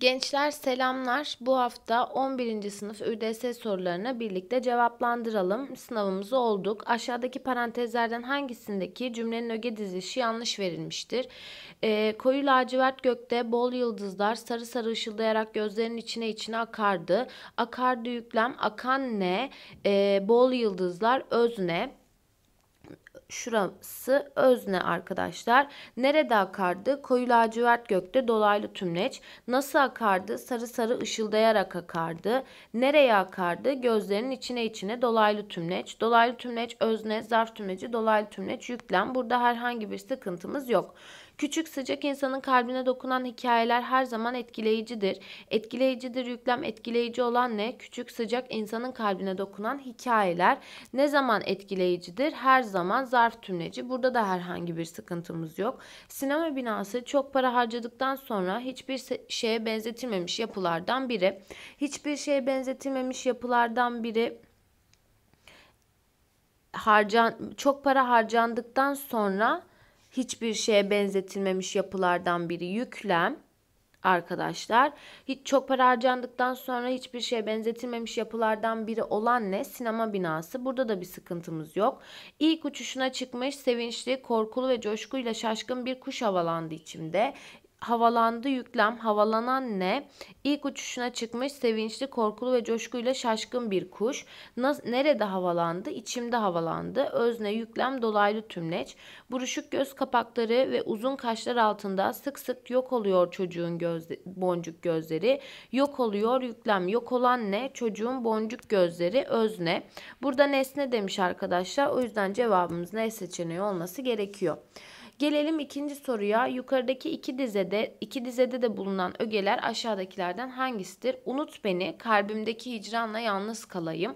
Gençler selamlar. Bu hafta 11. sınıf ÜDS sorularını birlikte cevaplandıralım. Sınavımızı olduk. Aşağıdaki parantezlerden hangisindeki cümlenin öge dizilişi yanlış verilmiştir? E, koyu lacivert gökte bol yıldızlar sarı sarı ışıldayarak gözlerin içine içine akardı. Akardı yüklem akan ne? E, bol yıldızlar öz ne? şurası özne arkadaşlar. Nerede akardı? Koyu lacivert gökte dolaylı tümleç. Nasıl akardı? Sarı sarı ışıldayarak akardı. Nereye akardı? Gözlerin içine içine dolaylı tümleç. Dolaylı tümleç özne, zarf tümleci, dolaylı tümleç yüklem. Burada herhangi bir sıkıntımız yok. Küçük sıcak insanın kalbine dokunan hikayeler her zaman etkileyicidir. Etkileyicidir yüklem etkileyici olan ne? Küçük sıcak insanın kalbine dokunan hikayeler ne zaman etkileyicidir? Her zaman zarf zarf tümleci. Burada da herhangi bir sıkıntımız yok. Sinema binası çok para harcadıktan sonra hiçbir şeye benzetilmemiş yapılardan biri. Hiçbir şeye benzetilmemiş yapılardan biri harcan çok para harcandıktan sonra hiçbir şeye benzetilmemiş yapılardan biri yüklem arkadaşlar. Hiç çok para harcandıktan sonra hiçbir şeye benzetilmemiş yapılardan biri olan ne? Sinema binası. Burada da bir sıkıntımız yok. İlk uçuşuna çıkmış, sevinçli, korkulu ve coşkuyla şaşkın bir kuş havalandı içimde havalandı yüklem. Havalanan ne? İlk uçuşuna çıkmış sevinçli, korkulu ve coşkuyla şaşkın bir kuş. Nas nerede havalandı? İçimde havalandı. Özne yüklem dolaylı tümleç. Buruşuk göz kapakları ve uzun kaşlar altında sık sık yok oluyor çocuğun göz boncuk gözleri. Yok oluyor yüklem. Yok olan ne? Çocuğun boncuk gözleri özne. Burada nesne demiş arkadaşlar. O yüzden cevabımız ne seçeneği olması gerekiyor. Gelelim ikinci soruya. Yukarıdaki iki dizede, iki dizede de bulunan ögeler aşağıdakilerden hangisidir? Unut beni, kalbimdeki hicranla yalnız kalayım.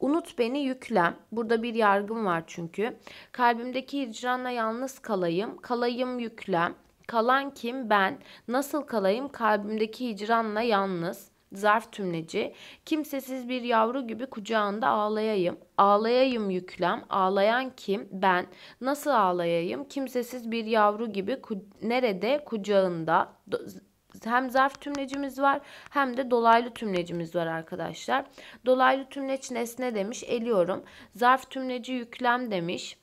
Unut beni yüklem. Burada bir yargım var çünkü. Kalbimdeki hicranla yalnız kalayım. Kalayım yüklem. Kalan kim ben? Nasıl kalayım kalbimdeki hicranla yalnız? zarf tümleci. Kimsesiz bir yavru gibi kucağında ağlayayım. Ağlayayım yüklem. Ağlayan kim? Ben. Nasıl ağlayayım? Kimsesiz bir yavru gibi ku- nerede? Kucağında. Do- hem zarf tümlecimiz var hem de dolaylı tümlecimiz var arkadaşlar. Dolaylı tümleç nesne demiş eliyorum. Zarf tümleci yüklem demiş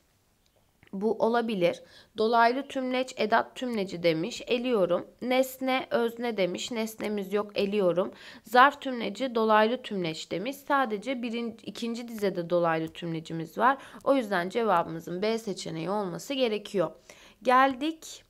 bu olabilir. Dolaylı tümleç, edat tümleci demiş. Eliyorum. Nesne, özne demiş. Nesnemiz yok. Eliyorum. Zarf tümleci, dolaylı tümleç demiş. Sadece birinci, ikinci dizede dolaylı tümlecimiz var. O yüzden cevabımızın B seçeneği olması gerekiyor. Geldik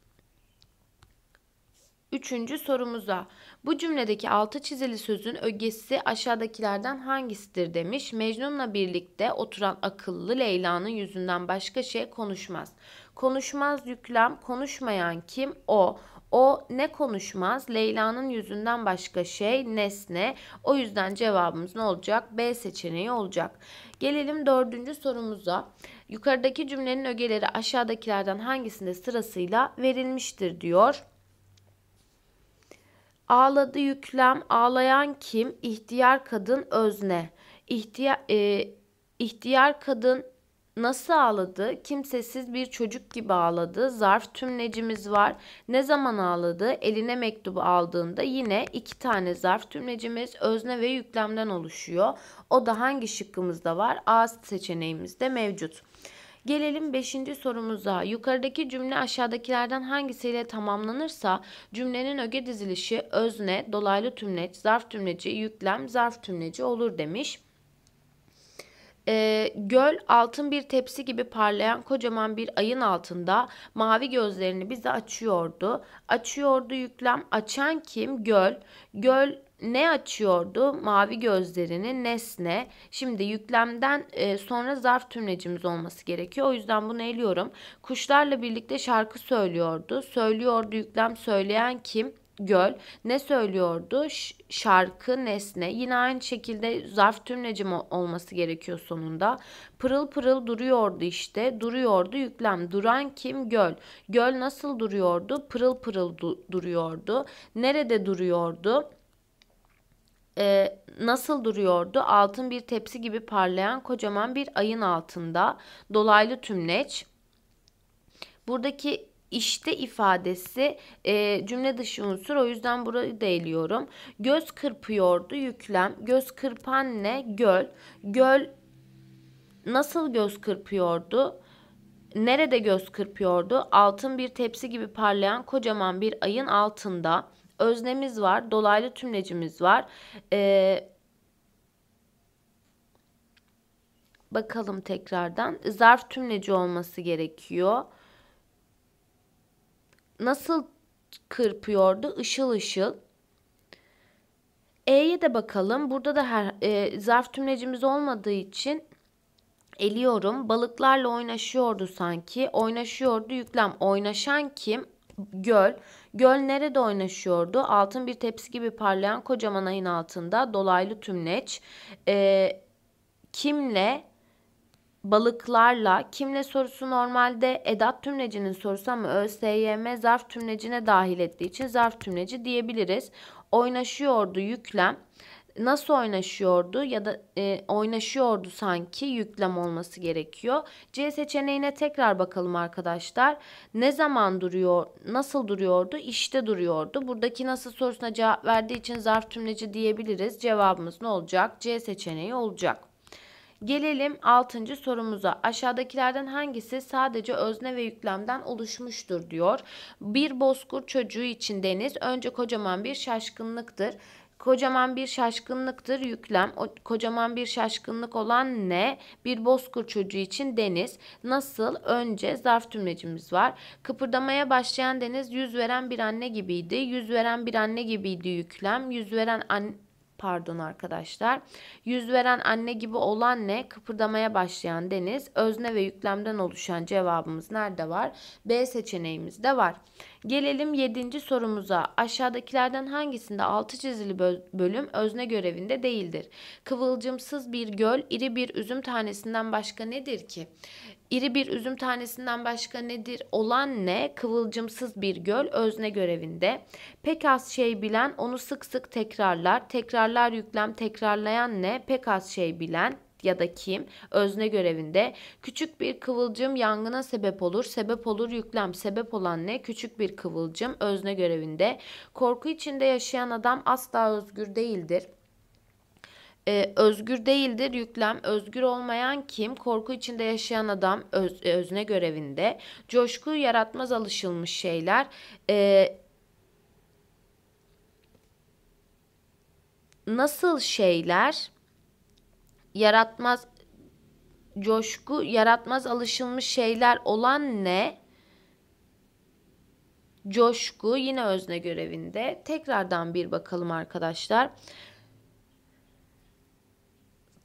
Üçüncü sorumuza bu cümledeki altı çizili sözün ögesi aşağıdakilerden hangisidir demiş. Mecnun'la birlikte oturan akıllı Leyla'nın yüzünden başka şey konuşmaz. Konuşmaz yüklem konuşmayan kim? O. O ne konuşmaz? Leyla'nın yüzünden başka şey nesne. O yüzden cevabımız ne olacak? B seçeneği olacak. Gelelim dördüncü sorumuza. Yukarıdaki cümlenin ögeleri aşağıdakilerden hangisinde sırasıyla verilmiştir diyor. Ağladı yüklem, ağlayan kim? İhtiyar kadın özne. İhtiyar, e, ihtiyar kadın Nasıl ağladı? Kimsesiz bir çocuk gibi ağladı. Zarf tümlecimiz var. Ne zaman ağladı? Eline mektubu aldığında yine iki tane zarf tümlecimiz özne ve yüklemden oluşuyor. O da hangi şıkkımızda var? A seçeneğimizde mevcut. Gelelim 5. sorumuza. Yukarıdaki cümle aşağıdakilerden hangisiyle tamamlanırsa cümlenin öge dizilişi özne, dolaylı tümleç, zarf tümleci, yüklem, zarf tümleci olur demiş. E, göl altın bir tepsi gibi parlayan kocaman bir ayın altında mavi gözlerini bize açıyordu. Açıyordu yüklem açan kim? Göl. Göl ne açıyordu? Mavi gözlerini nesne. Şimdi yüklemden e, sonra zarf tümlecimiz olması gerekiyor. O yüzden bunu eliyorum. Kuşlarla birlikte şarkı söylüyordu. Söylüyordu yüklem söyleyen kim? Göl ne söylüyordu? Ş şarkı nesne. Yine aynı şekilde zarf tümleci olması gerekiyor sonunda. Pırıl pırıl duruyordu işte. Duruyordu yüklem. Duran kim? Göl. Göl nasıl duruyordu? Pırıl pırıl du duruyordu. Nerede duruyordu? e, nasıl duruyordu? Altın bir tepsi gibi parlayan kocaman bir ayın altında dolaylı tümleç. Buradaki işte ifadesi e, cümle dışı unsur o yüzden burayı da eliyorum. Göz kırpıyordu yüklem. Göz kırpan ne? Göl. Göl nasıl göz kırpıyordu? Nerede göz kırpıyordu? Altın bir tepsi gibi parlayan kocaman bir ayın altında öznemiz var, dolaylı tümlecimiz var. Ee, bakalım tekrardan. Zarf tümleci olması gerekiyor. Nasıl kırpıyordu? Işıl ışıl. E'ye de bakalım. Burada da her e, zarf tümlecimiz olmadığı için eliyorum. Balıklarla oynaşıyordu sanki. Oynaşıyordu yüklem. Oynaşan kim? Göl. Göl nerede oynaşıyordu? Altın bir tepsi gibi parlayan kocaman ayın altında dolaylı tümleç. E, kimle balıklarla kimle sorusu normalde edat tümlecinin sorusu ama ÖSYM zarf tümlecine dahil ettiği için zarf tümleci diyebiliriz. Oynaşıyordu yüklem nasıl oynaşıyordu ya da e, oynaşıyordu sanki yüklem olması gerekiyor. C seçeneğine tekrar bakalım arkadaşlar. Ne zaman duruyor, nasıl duruyordu? İşte duruyordu. Buradaki nasıl sorusuna cevap verdiği için zarf tümleci diyebiliriz. Cevabımız ne olacak? C seçeneği olacak. Gelelim 6. sorumuza. Aşağıdakilerden hangisi sadece özne ve yüklemden oluşmuştur diyor. Bir bozkurt çocuğu için deniz önce kocaman bir şaşkınlıktır kocaman bir şaşkınlıktır yüklem. O, kocaman bir şaşkınlık olan ne? Bir bozkır çocuğu için deniz. Nasıl? Önce zarf tümlecimiz var. Kıpırdamaya başlayan deniz yüz veren bir anne gibiydi. Yüz veren bir anne gibiydi yüklem. Yüz veren an, pardon arkadaşlar. Yüz veren anne gibi olan ne? Kıpırdamaya başlayan deniz. Özne ve yüklemden oluşan cevabımız nerede var? B seçeneğimizde var. Gelelim 7. sorumuza. Aşağıdakilerden hangisinde altı çizili bölüm özne görevinde değildir? Kıvılcımsız bir göl, iri bir üzüm tanesinden başka nedir ki? İri bir üzüm tanesinden başka nedir? Olan ne? Kıvılcımsız bir göl özne görevinde. Pek az şey bilen onu sık sık tekrarlar. Tekrarlar yüklem tekrarlayan ne? Pek az şey bilen ya da kim özne görevinde küçük bir kıvılcım yangına sebep olur sebep olur yüklem sebep olan ne küçük bir kıvılcım özne görevinde korku içinde yaşayan adam asla özgür değildir e, özgür değildir yüklem. Özgür olmayan kim? Korku içinde yaşayan adam öz, e, özne görevinde. Coşku yaratmaz alışılmış şeyler. E, nasıl şeyler yaratmaz coşku yaratmaz alışılmış şeyler olan ne? Coşku yine özne görevinde. Tekrardan bir bakalım arkadaşlar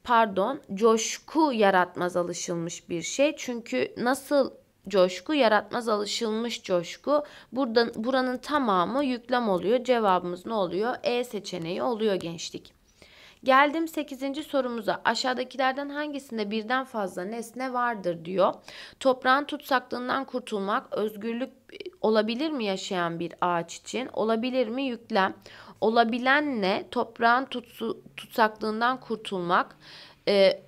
pardon coşku yaratmaz alışılmış bir şey. Çünkü nasıl coşku yaratmaz alışılmış coşku. Burada buranın tamamı yüklem oluyor. Cevabımız ne oluyor? E seçeneği oluyor gençlik. Geldim 8. sorumuza. Aşağıdakilerden hangisinde birden fazla nesne vardır diyor. Toprağın tutsaklığından kurtulmak özgürlük e, olabilir mi yaşayan bir ağaç için? Olabilir mi yüklem? olabilenle toprağın tutsu, tutsaklığından kurtulmak e,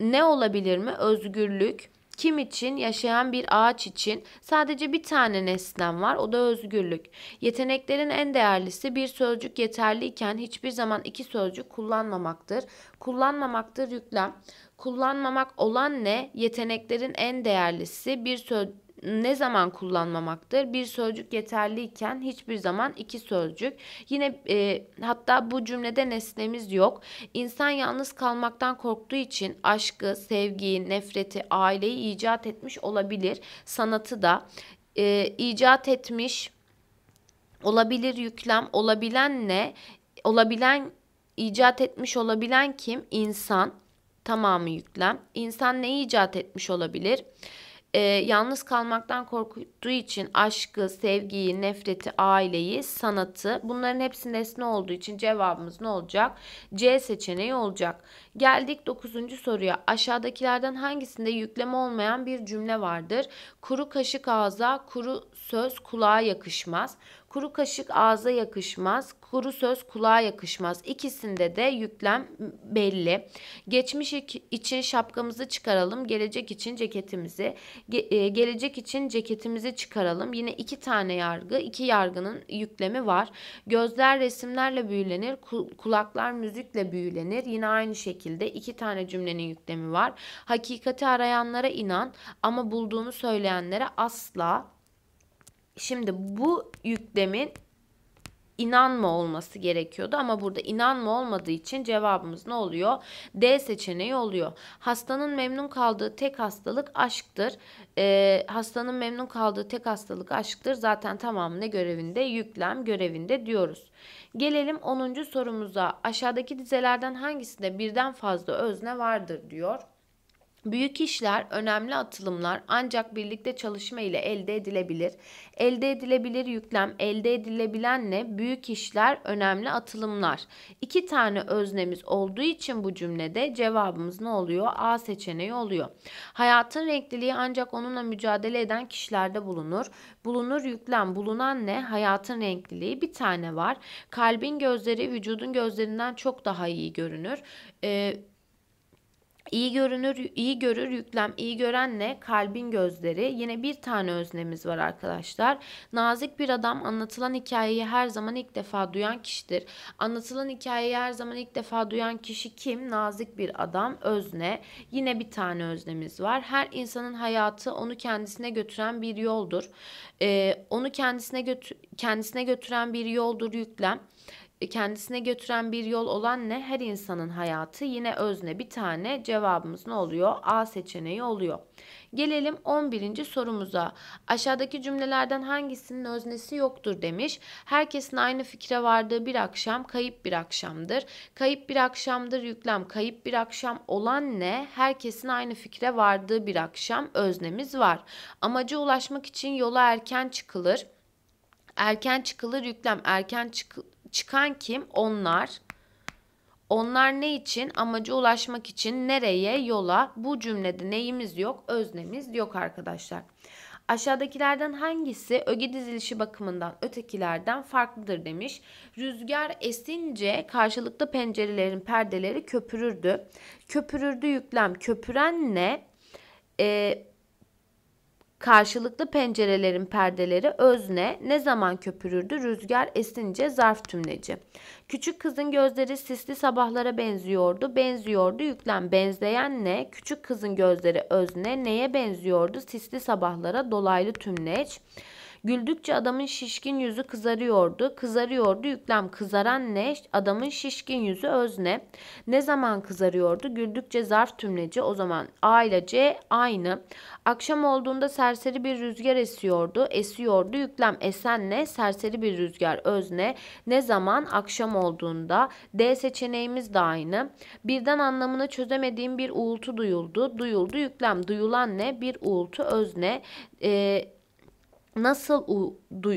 ne olabilir mi? Özgürlük, kim için? Yaşayan bir ağaç için. Sadece bir tane nesnem var. O da özgürlük. Yeteneklerin en değerlisi bir sözcük yeterliyken hiçbir zaman iki sözcük kullanmamaktır. Kullanmamaktır yüklem. Kullanmamak olan ne? Yeteneklerin en değerlisi bir sözcük ne zaman kullanmamaktır? Bir sözcük yeterliyken hiçbir zaman iki sözcük. Yine e, hatta bu cümlede nesnemiz yok. İnsan yalnız kalmaktan korktuğu için aşkı, sevgiyi, nefreti, aileyi icat etmiş olabilir. Sanatı da e, icat etmiş olabilir yüklem olabilen ne? Olabilen icat etmiş olabilen kim? İnsan tamamı yüklem. İnsan ne icat etmiş olabilir? e, yalnız kalmaktan korktuğu için aşkı, sevgiyi, nefreti, aileyi, sanatı bunların hepsi nesne olduğu için cevabımız ne olacak? C seçeneği olacak. Geldik 9. soruya. Aşağıdakilerden hangisinde yükleme olmayan bir cümle vardır? Kuru kaşık ağza, kuru söz kulağa yakışmaz. Kuru kaşık ağza yakışmaz. Kuru söz kulağa yakışmaz. İkisinde de yüklem belli. Geçmiş için şapkamızı çıkaralım. Gelecek için ceketimizi. Ge- e, gelecek için ceketimizi çıkaralım. Yine iki tane yargı. iki yargının yüklemi var. Gözler resimlerle büyülenir. Kulaklar müzikle büyülenir. Yine aynı şekilde iki tane cümlenin yüklemi var. Hakikati arayanlara inan ama bulduğunu söyleyenlere asla Şimdi bu yüklemin inanma olması gerekiyordu ama burada inanma olmadığı için cevabımız ne oluyor? D seçeneği oluyor. Hastanın memnun kaldığı tek hastalık aşktır. Ee, hastanın memnun kaldığı tek hastalık aşktır. Zaten tamamına görevinde yüklem görevinde diyoruz. Gelelim 10. sorumuza. Aşağıdaki dizelerden hangisinde birden fazla özne vardır diyor. Büyük işler, önemli atılımlar ancak birlikte çalışma ile elde edilebilir. Elde edilebilir yüklem, elde edilebilenle büyük işler, önemli atılımlar. İki tane öznemiz olduğu için bu cümlede cevabımız ne oluyor? A seçeneği oluyor. Hayatın renkliliği ancak onunla mücadele eden kişilerde bulunur. Bulunur yüklem, bulunan ne? Hayatın renkliliği bir tane var. Kalbin gözleri vücudun gözlerinden çok daha iyi görünür. Ee, İyi görünür, iyi görür yüklem iyi görenle kalbin gözleri. Yine bir tane öznemiz var arkadaşlar. Nazik bir adam anlatılan hikayeyi her zaman ilk defa duyan kişidir. Anlatılan hikayeyi her zaman ilk defa duyan kişi kim? Nazik bir adam, özne. Yine bir tane öznemiz var. Her insanın hayatı onu kendisine götüren bir yoldur. Ee, onu kendisine götü, kendisine götüren bir yoldur yüklem. E, kendisine götüren bir yol olan ne? Her insanın hayatı yine özne bir tane cevabımız ne oluyor? A seçeneği oluyor. Gelelim 11. sorumuza. Aşağıdaki cümlelerden hangisinin öznesi yoktur demiş. Herkesin aynı fikre vardığı bir akşam kayıp bir akşamdır. Kayıp bir akşamdır yüklem kayıp bir akşam olan ne? Herkesin aynı fikre vardığı bir akşam öznemiz var. Amaca ulaşmak için yola erken çıkılır. Erken çıkılır yüklem erken çık çıkan kim? Onlar. Onlar ne için? Amaca ulaşmak için nereye? Yola. Bu cümlede neyimiz yok? Öznemiz yok arkadaşlar. Aşağıdakilerden hangisi öge dizilişi bakımından ötekilerden farklıdır demiş. Rüzgar esince karşılıklı pencerelerin perdeleri köpürürdü. Köpürürdü yüklem. Köpüren ne? Ee, Karşılıklı pencerelerin perdeleri özne, ne zaman köpürürdü rüzgar esince zarf tümleci. Küçük kızın gözleri sisli sabahlara benziyordu, benziyordu yüklen benzeyen ne? Küçük kızın gözleri özne, neye benziyordu? Sisli sabahlara dolaylı tümleç. Güldükçe adamın şişkin yüzü kızarıyordu. Kızarıyordu yüklem. Kızaran ne? Adamın şişkin yüzü özne. Ne zaman kızarıyordu? Güldükçe zarf tümleci. O zaman A ile C aynı. Akşam olduğunda serseri bir rüzgar esiyordu. Esiyordu yüklem. Esen ne? Serseri bir rüzgar özne. Ne zaman? Akşam olduğunda. D seçeneğimiz de aynı. Birden anlamını çözemediğim bir uğultu duyuldu. Duyuldu yüklem. Duyulan ne? Bir uğultu özne. Eee nasıl u, du,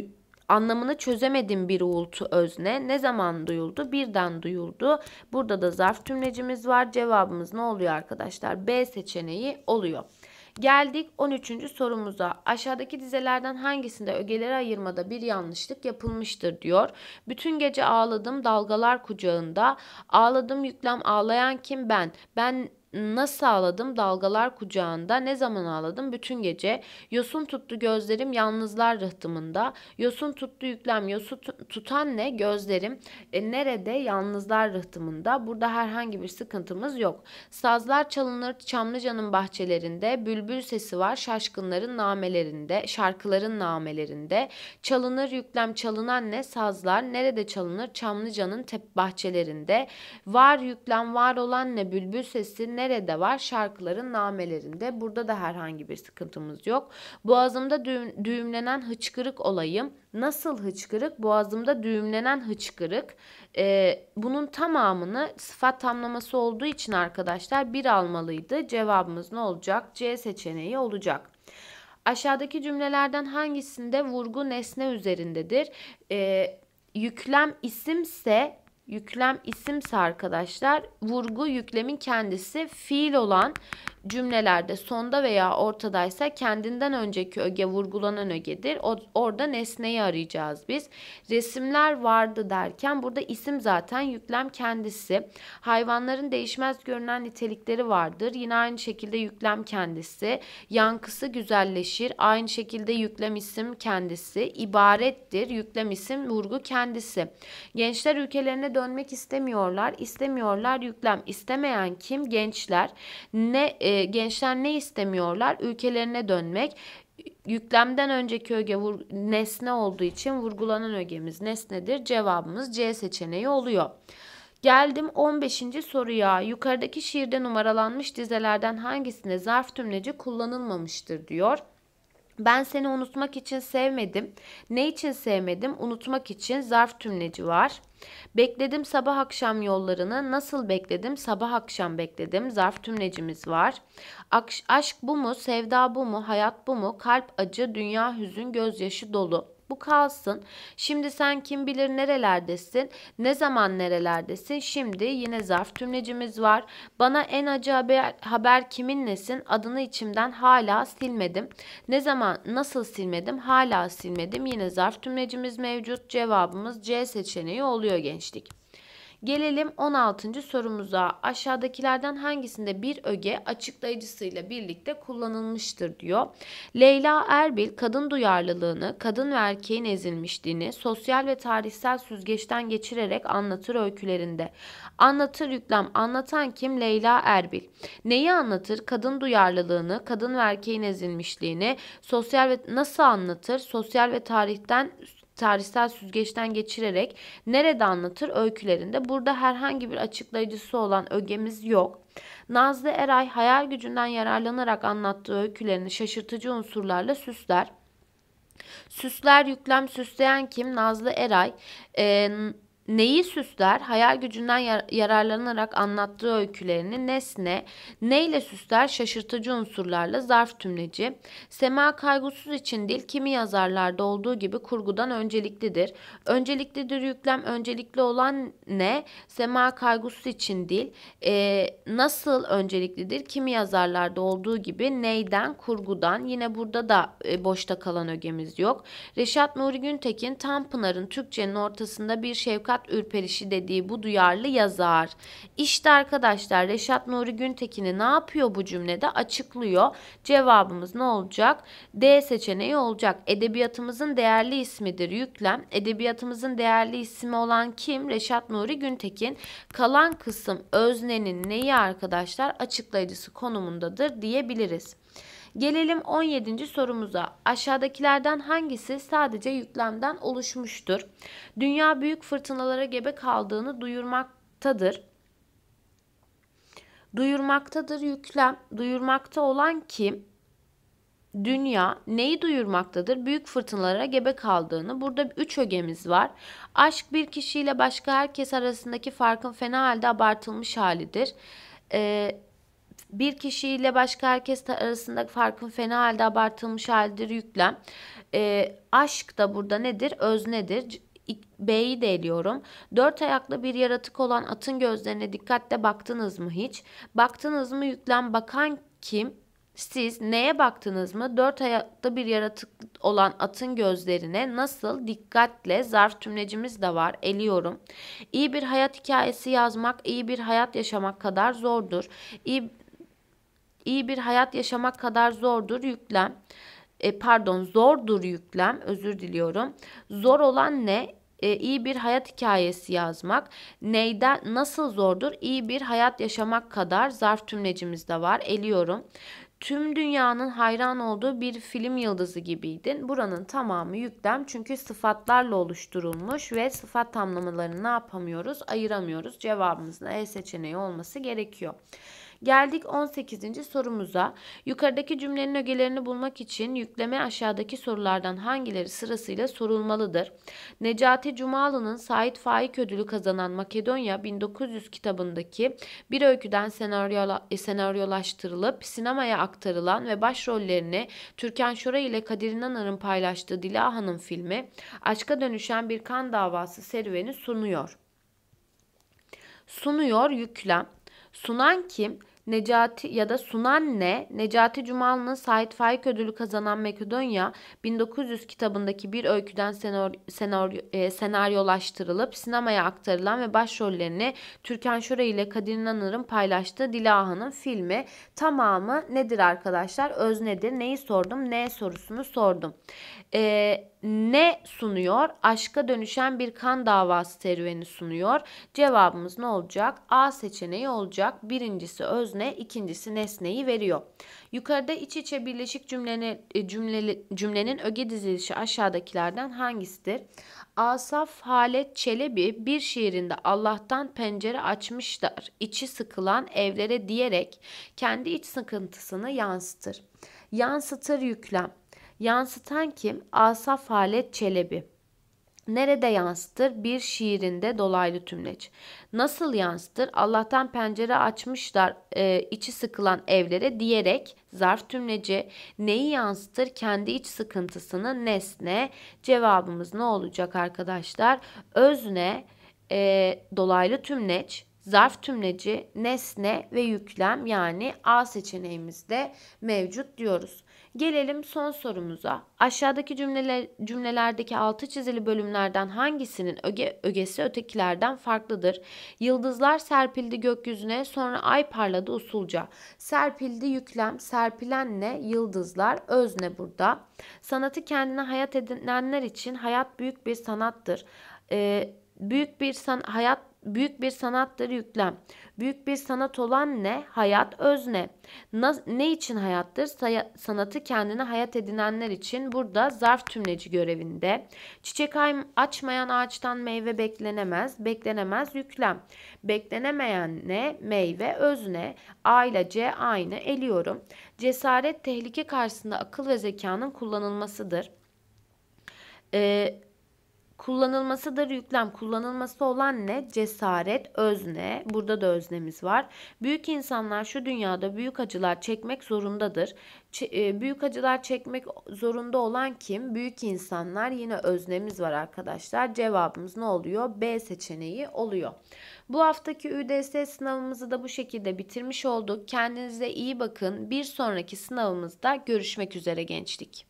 anlamını çözemedim bir uğultu özne. Ne zaman duyuldu? Birden duyuldu. Burada da zarf tümlecimiz var. Cevabımız ne oluyor arkadaşlar? B seçeneği oluyor. Geldik 13. sorumuza. Aşağıdaki dizelerden hangisinde ögeleri ayırmada bir yanlışlık yapılmıştır diyor. Bütün gece ağladım dalgalar kucağında. Ağladım yüklem ağlayan kim ben? Ben Nasıl ağladım dalgalar kucağında ne zaman ağladım bütün gece yosun tuttu gözlerim yalnızlar rıhtımında yosun tuttu yüklem yosun tutan ne gözlerim e, nerede yalnızlar rıhtımında burada herhangi bir sıkıntımız yok sazlar çalınır Çamlıca'nın bahçelerinde bülbül sesi var şaşkınların namelerinde şarkıların namelerinde çalınır yüklem çalınan ne sazlar nerede çalınır Çamlıca'nın bahçelerinde var yüklem var olan ne bülbül sesi ne nerede var? Şarkıların namelerinde. Burada da herhangi bir sıkıntımız yok. Boğazımda düğüm, düğümlenen hıçkırık olayım. Nasıl hıçkırık? Boğazımda düğümlenen hıçkırık. Ee, bunun tamamını sıfat tamlaması olduğu için arkadaşlar bir almalıydı. Cevabımız ne olacak? C seçeneği olacak. Aşağıdaki cümlelerden hangisinde vurgu nesne üzerindedir? Ee, yüklem isimse yüklem isimse arkadaşlar vurgu yüklemin kendisi fiil olan cümlelerde sonda veya ortadaysa kendinden önceki öge vurgulanan ögedir. O, orada nesneyi arayacağız biz. Resimler vardı derken burada isim zaten yüklem kendisi. Hayvanların değişmez görünen nitelikleri vardır. Yine aynı şekilde yüklem kendisi. Yankısı güzelleşir. Aynı şekilde yüklem isim kendisi. İbarettir. Yüklem isim vurgu kendisi. Gençler ülkelerine dönmek istemiyorlar. İstemiyorlar yüklem. İstemeyen kim? Gençler. Ne e, gençler ne istemiyorlar? Ülkelerine dönmek yüklemden önceki öge vur, nesne olduğu için vurgulanan ögemiz nesnedir. Cevabımız C seçeneği oluyor. Geldim 15. soruya. Yukarıdaki şiirde numaralanmış dizelerden hangisinde zarf tümleci kullanılmamıştır diyor. Ben seni unutmak için sevmedim. Ne için sevmedim? Unutmak için zarf tümleci var. Bekledim sabah akşam yollarını. Nasıl bekledim? Sabah akşam bekledim. Zarf tümlecimiz var. Aşk, bu mu? Sevda bu mu? Hayat bu mu? Kalp acı, dünya hüzün, gözyaşı dolu. Bu kalsın. Şimdi sen kim bilir nerelerdesin? Ne zaman nerelerdesin? Şimdi yine zarf tümlecimiz var. Bana en acı haber, haber kiminlesin? Adını içimden hala silmedim. Ne zaman nasıl silmedim? Hala silmedim. Yine zarf tümlecimiz mevcut. Cevabımız C seçeneği oluyor gençlik. Gelelim 16. sorumuza. Aşağıdakilerden hangisinde bir öge açıklayıcısıyla birlikte kullanılmıştır diyor. Leyla Erbil kadın duyarlılığını, kadın ve erkeğin ezilmişliğini sosyal ve tarihsel süzgeçten geçirerek anlatır öykülerinde. Anlatır yüklem anlatan kim? Leyla Erbil. Neyi anlatır? Kadın duyarlılığını, kadın ve erkeğin ezilmişliğini sosyal ve nasıl anlatır? Sosyal ve tarihten tarihsel süzgeçten geçirerek nerede anlatır öykülerinde. Burada herhangi bir açıklayıcısı olan ögemiz yok. Nazlı Eray hayal gücünden yararlanarak anlattığı öykülerini şaşırtıcı unsurlarla süsler. Süsler yüklem süsleyen kim? Nazlı Eray. Ee, Neyi süsler? Hayal gücünden yar- yararlanarak anlattığı öykülerini nesne, neyle süsler? Şaşırtıcı unsurlarla zarf tümleci. Sema kaygısız için dil kimi yazarlarda olduğu gibi kurgudan önceliklidir. Önceliklidir yüklem öncelikli olan ne? Sema kaygısız için dil e, nasıl önceliklidir? Kimi yazarlarda olduğu gibi neyden? Kurgudan. Yine burada da e, boşta kalan ögemiz yok. Reşat Nuri Güntekin Tanpınar'ın Türkçenin ortasında bir şefkat sanat ürperişi dediği bu duyarlı yazar. İşte arkadaşlar Reşat Nuri Güntekin'i ne yapıyor bu cümlede? Açıklıyor. Cevabımız ne olacak? D seçeneği olacak. Edebiyatımızın değerli ismidir yüklem. Edebiyatımızın değerli ismi olan kim? Reşat Nuri Güntekin. Kalan kısım öznenin neyi arkadaşlar? Açıklayıcısı konumundadır diyebiliriz. Gelelim 17. sorumuza. Aşağıdakilerden hangisi sadece yüklemden oluşmuştur? Dünya büyük fırtınalara gebe kaldığını duyurmaktadır. Duyurmaktadır yüklem. Duyurmakta olan kim? Dünya neyi duyurmaktadır? Büyük fırtınalara gebe kaldığını. Burada üç ögemiz var. Aşk bir kişiyle başka herkes arasındaki farkın fena halde abartılmış halidir. Ee, bir kişiyle başka herkes arasındaki farkın fena halde abartılmış halidir yüklem. E, aşk da burada nedir? Öz nedir? B'yi de eliyorum. Dört ayaklı bir yaratık olan atın gözlerine dikkatle baktınız mı hiç? Baktınız mı yüklem bakan kim? Siz neye baktınız mı? Dört ayaklı bir yaratık olan atın gözlerine nasıl dikkatle zarf tümlecimiz de var. Eliyorum. İyi bir hayat hikayesi yazmak, iyi bir hayat yaşamak kadar zordur. İyi iyi bir hayat yaşamak kadar zordur yüklem. E, pardon zordur yüklem özür diliyorum. Zor olan ne? E, iyi bir hayat hikayesi yazmak. Neyden nasıl zordur? İyi bir hayat yaşamak kadar zarf tümlecimizde var. Eliyorum. Tüm dünyanın hayran olduğu bir film yıldızı gibiydin. Buranın tamamı yüklem çünkü sıfatlarla oluşturulmuş ve sıfat tamlamalarını ne yapamıyoruz? Ayıramıyoruz. Cevabımızın E seçeneği olması gerekiyor. Geldik 18. sorumuza. Yukarıdaki cümlenin ögelerini bulmak için yükleme aşağıdaki sorulardan hangileri sırasıyla sorulmalıdır? Necati Cumalı'nın Said Faik ödülü kazanan Makedonya 1900 kitabındaki bir öyküden e, senaryolaştırılıp sinemaya aktarılan ve başrollerini Türkan Şoray ile Kadir İnanır'ın paylaştığı Dila Hanım filmi aşka dönüşen bir kan davası serüveni sunuyor. Sunuyor yüklem. Sunan kim? Necati ya da Sunanne, Necati Cumalı'nın Sait Faik ödülü kazanan Makedonya 1900 kitabındaki bir öyküden senor, senor, e, senaryolaştırılıp sinemaya aktarılan ve başrollerini Türkan Şoray ile Kadir İnanır'ın paylaştığı Dilaha'nın filmi tamamı nedir arkadaşlar? Öz nedir? Neyi sordum? Ne sorusunu sordum. Eee ne sunuyor? Aşka dönüşen bir kan davası serüveni sunuyor. Cevabımız ne olacak? A seçeneği olacak. Birincisi özne, ikincisi nesneyi veriyor. Yukarıda iç içe birleşik cümlene, e, cümle, cümlenin öge dizilişi aşağıdakilerden hangisidir? Asaf Halet Çelebi bir şiirinde Allah'tan pencere açmışlar, içi sıkılan evlere diyerek kendi iç sıkıntısını yansıtır. Yansıtır yüklem. Yansıtan kim? Asaf Halet Çelebi. Nerede yansıtır? Bir şiirinde dolaylı tümleç. Nasıl yansıtır? Allah'tan pencere açmışlar e, içi sıkılan evlere diyerek zarf tümleci neyi yansıtır? Kendi iç sıkıntısını nesne. Cevabımız ne olacak arkadaşlar? Özne, e, dolaylı tümleç, zarf tümleci, nesne ve yüklem yani A seçeneğimizde mevcut diyoruz. Gelelim son sorumuza. Aşağıdaki cümleler, cümlelerdeki altı çizili bölümlerden hangisinin öge, ögesi ötekilerden farklıdır? Yıldızlar serpildi gökyüzüne sonra ay parladı usulca. Serpildi yüklem, serpilen ne? Yıldızlar, özne burada. Sanatı kendine hayat edinenler için hayat büyük bir sanattır. Ee, büyük bir san hayat büyük bir sanattır yüklem. Büyük bir sanat olan ne? Hayat özne. Ne için hayattır? Sanatı kendine hayat edinenler için burada zarf tümleci görevinde. Çiçek açmayan ağaçtan meyve beklenemez. Beklenemez yüklem. Beklenemeyen ne? Meyve özne. A ile C aynı. Eliyorum. Cesaret tehlike karşısında akıl ve zekanın kullanılmasıdır. Eee Kullanılmasıdır yüklem. Kullanılması olan ne? Cesaret, özne. Burada da öznemiz var. Büyük insanlar şu dünyada büyük acılar çekmek zorundadır. Ç e, büyük acılar çekmek zorunda olan kim? Büyük insanlar. Yine öznemiz var arkadaşlar. Cevabımız ne oluyor? B seçeneği oluyor. Bu haftaki ÜDS sınavımızı da bu şekilde bitirmiş olduk. Kendinize iyi bakın. Bir sonraki sınavımızda görüşmek üzere gençlik.